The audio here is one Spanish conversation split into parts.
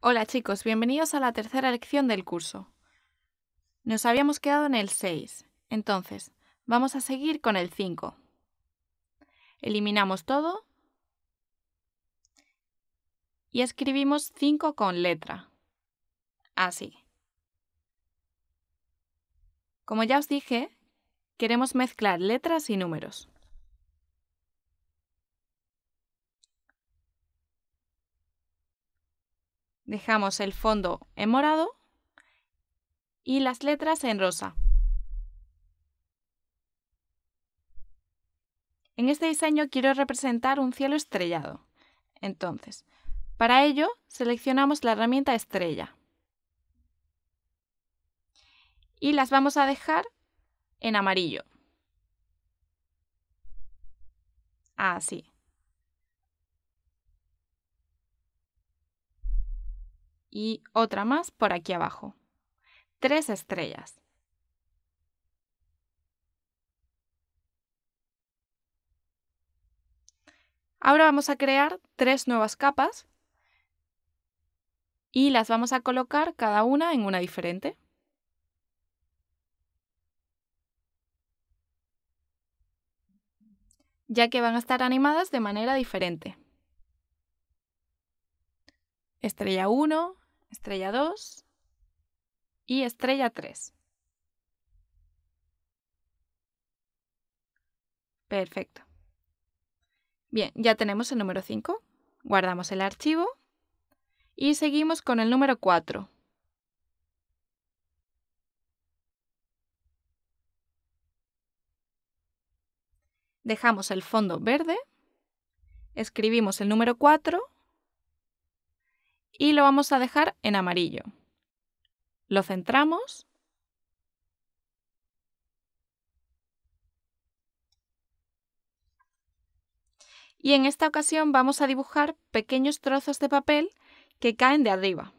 Hola chicos, bienvenidos a la tercera lección del curso. Nos habíamos quedado en el 6, entonces vamos a seguir con el 5. Eliminamos todo y escribimos 5 con letra. Así. Como ya os dije, queremos mezclar letras y números. Dejamos el fondo en morado y las letras en rosa. En este diseño quiero representar un cielo estrellado. Entonces, para ello seleccionamos la herramienta estrella y las vamos a dejar en amarillo. Así. y otra más por aquí abajo. Tres estrellas. Ahora vamos a crear tres nuevas capas y las vamos a colocar cada una en una diferente. ya que van a estar animadas de manera diferente. Estrella 1, estrella 2 y estrella 3. Perfecto. Bien, ya tenemos el número 5. Guardamos el archivo y seguimos con el número 4. Dejamos el fondo verde, escribimos el número 4 y lo vamos a dejar en amarillo. Lo centramos. Y en esta ocasión vamos a dibujar pequeños trozos de papel que caen de arriba.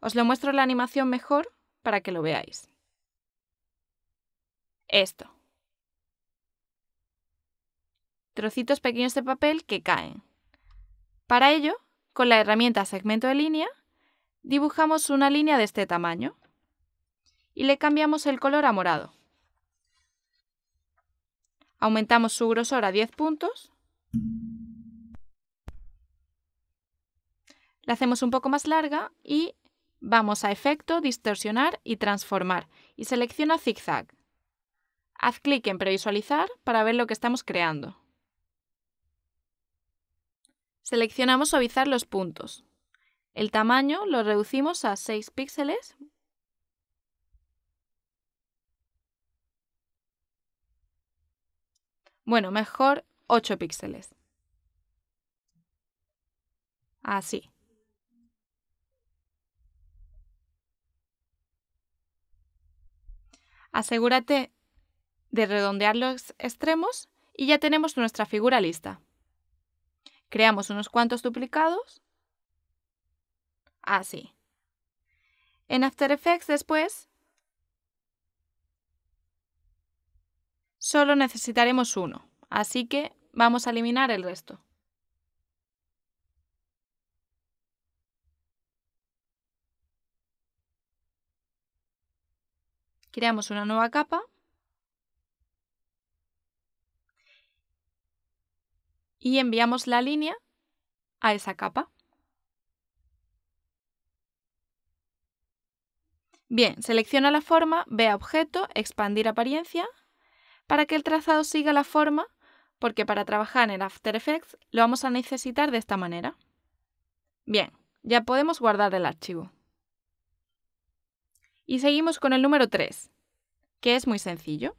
Os lo muestro la animación mejor para que lo veáis. Esto. Trocitos pequeños de papel que caen. Para ello con la herramienta segmento de línea, dibujamos una línea de este tamaño y le cambiamos el color a morado. Aumentamos su grosor a 10 puntos. La hacemos un poco más larga y vamos a Efecto, Distorsionar y Transformar y selecciona Zigzag. Haz clic en Previsualizar para ver lo que estamos creando. Seleccionamos suavizar los puntos. El tamaño lo reducimos a 6 píxeles. Bueno, mejor 8 píxeles. Así. Asegúrate de redondear los extremos y ya tenemos nuestra figura lista. Creamos unos cuantos duplicados. Así. En After Effects después, solo necesitaremos uno, así que vamos a eliminar el resto. Creamos una nueva capa y enviamos la línea a esa capa. Bien, selecciona la forma, ve a objeto, expandir apariencia, para que el trazado siga la forma, porque para trabajar en After Effects lo vamos a necesitar de esta manera. Bien, ya podemos guardar el archivo. Y seguimos con el número 3, que es muy sencillo.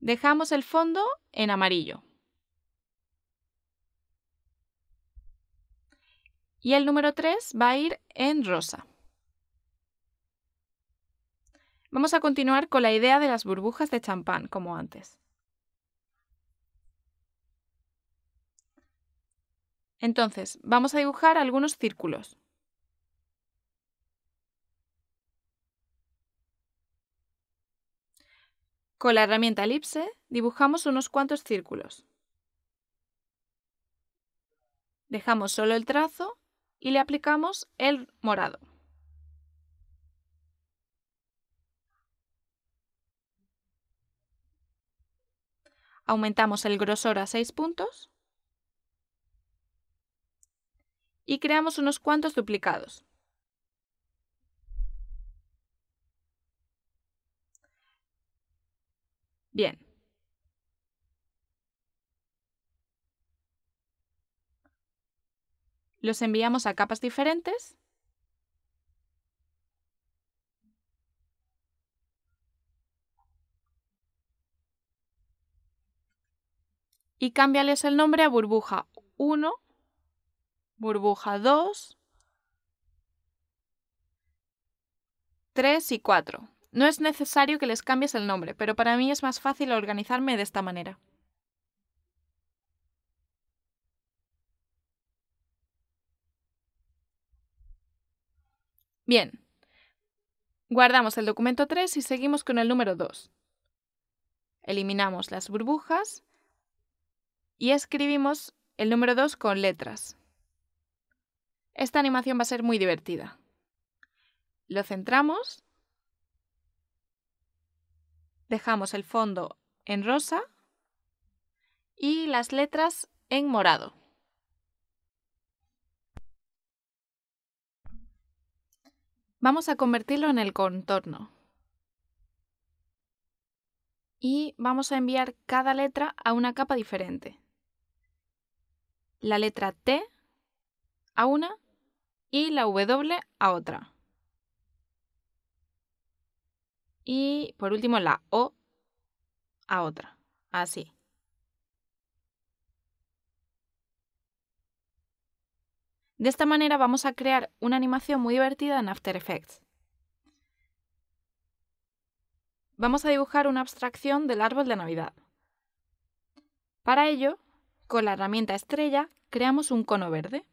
Dejamos el fondo en amarillo, Y el número 3 va a ir en rosa. Vamos a continuar con la idea de las burbujas de champán, como antes. Entonces, vamos a dibujar algunos círculos. Con la herramienta elipse dibujamos unos cuantos círculos. Dejamos solo el trazo y le aplicamos el morado. Aumentamos el grosor a 6 puntos y creamos unos cuantos duplicados. Bien. los enviamos a capas diferentes y cámbiales el nombre a burbuja 1, burbuja 2, 3 y 4. No es necesario que les cambies el nombre, pero para mí es más fácil organizarme de esta manera. Bien. Guardamos el documento 3 y seguimos con el número 2. Eliminamos las burbujas y escribimos el número 2 con letras. Esta animación va a ser muy divertida. Lo centramos, dejamos el fondo en rosa y las letras en morado. Vamos a convertirlo en el contorno. Y vamos a enviar cada letra a una capa diferente. La letra T a una y la W a otra. Y por último la O a otra. Así. De esta manera vamos a crear una animación muy divertida en After Effects. Vamos a dibujar una abstracción del árbol de Navidad. Para ello, con la herramienta estrella, creamos un cono verde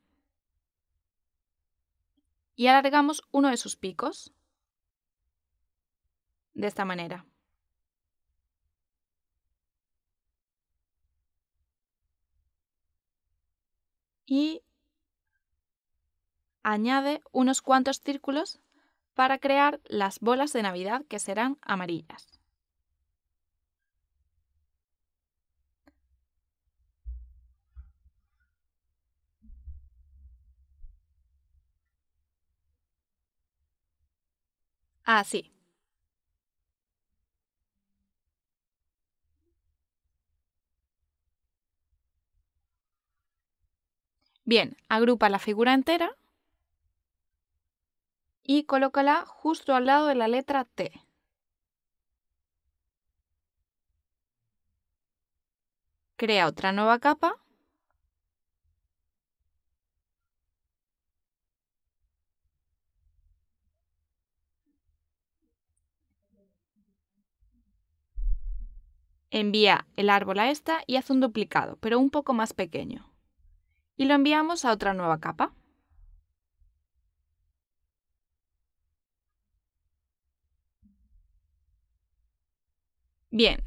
y alargamos uno de sus picos. De esta manera. Y añade unos cuantos círculos para crear las bolas de Navidad que serán amarillas. Así. Bien, agrupa la figura entera y colócala justo al lado de la letra T. Crea otra nueva capa. Envía el árbol a esta y haz un duplicado, pero un poco más pequeño. Y lo enviamos a otra nueva capa. Bien,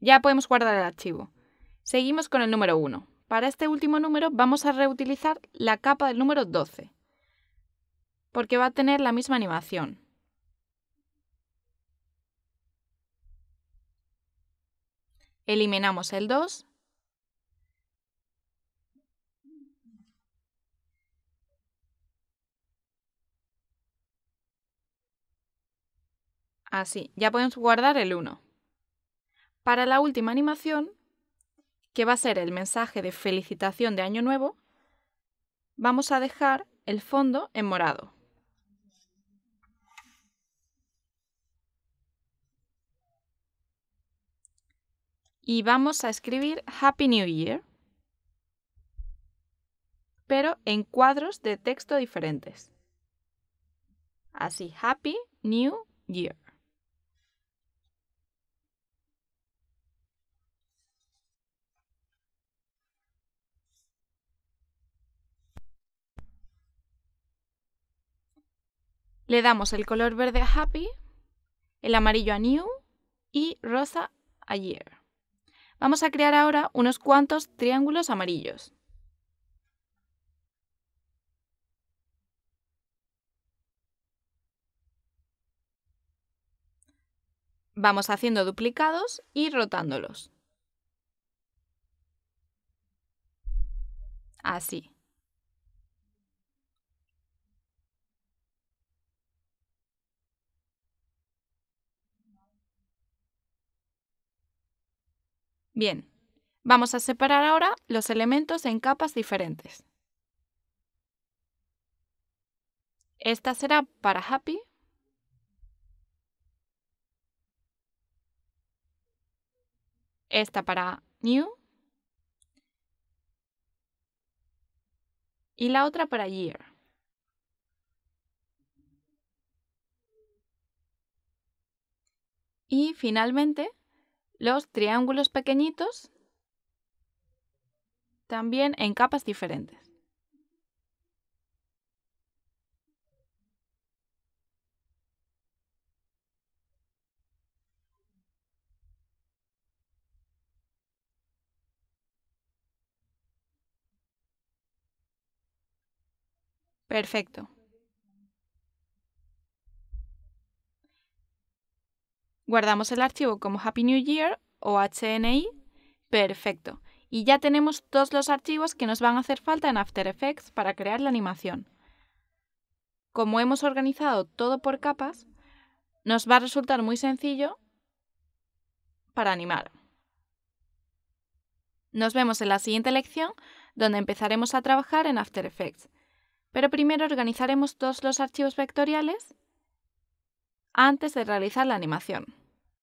ya podemos guardar el archivo. Seguimos con el número 1. Para este último número vamos a reutilizar la capa del número 12, porque va a tener la misma animación. Eliminamos el 2 Así, ya podemos guardar el 1. Para la última animación, que va a ser el mensaje de felicitación de Año Nuevo, vamos a dejar el fondo en morado. Y vamos a escribir Happy New Year, pero en cuadros de texto diferentes. Así, Happy New Year. Le damos el color verde a Happy, el amarillo a New y rosa a Year. Vamos a crear ahora unos cuantos triángulos amarillos. Vamos haciendo duplicados y rotándolos. Así. Bien, vamos a separar ahora los elementos en capas diferentes. Esta será para Happy. Esta para New. Y la otra para Year. Y finalmente los triángulos pequeñitos también en capas diferentes. Perfecto. Guardamos el archivo como Happy New Year o HNI. Perfecto. Y ya tenemos todos los archivos que nos van a hacer falta en After Effects para crear la animación. Como hemos organizado todo por capas, nos va a resultar muy sencillo para animar. Nos vemos en la siguiente lección, donde empezaremos a trabajar en After Effects. Pero primero organizaremos todos los archivos vectoriales antes de realizar la animación.